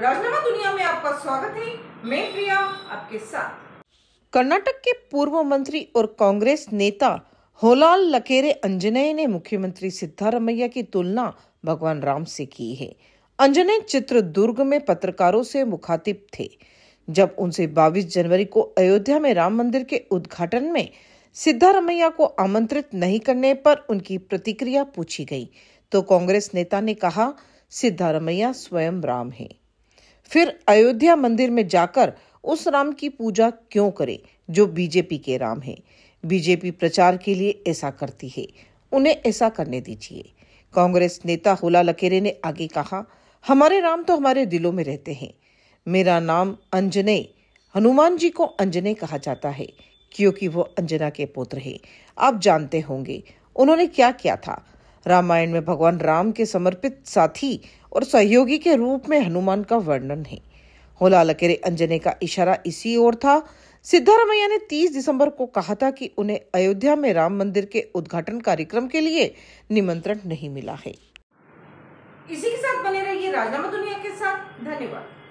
राजनामा दुनिया में आपका स्वागत है मैं प्रिया आपके साथ कर्नाटक के पूर्व मंत्री और कांग्रेस नेता होलाल लकेरे अंजनय ने मुख्यमंत्री सिद्धारमैया की तुलना भगवान राम से की है अंजनय चित्रदुर्ग में पत्रकारों से मुखातिब थे जब उनसे 22 जनवरी को अयोध्या में राम मंदिर के उद्घाटन में सिद्धारमैया को आमंत्रित नहीं करने पर उनकी प्रतिक्रिया पूछी गई तो कांग्रेस नेता ने कहा सिद्धारमैया स्वयं राम है फिर अयोध्या मंदिर में जाकर उस राम की पूजा क्यों करें जो बीजेपी के राम हैं बीजेपी प्रचार के लिए ऐसा करती है उन्हें ऐसा करने दीजिए कांग्रेस नेता होला लकेरे ने आगे कहा हमारे राम तो हमारे दिलों में रहते हैं मेरा नाम अंजने हनुमान जी को अंजने कहा जाता है क्योंकि वो अंजना के पुत्र है आप जानते होंगे उन्होंने क्या किया था रामायण में भगवान राम के समर्पित साथी और सहयोगी के रूप में हनुमान का वर्णन है होला लकेरे अंजने का इशारा इसी ओर था सिद्धारमैया ने 30 दिसंबर को कहा था कि उन्हें अयोध्या में राम मंदिर के उद्घाटन कार्यक्रम के लिए निमंत्रण नहीं मिला है इसी के साथ बने रहिए राजनामा दुनिया के साथ धन्यवाद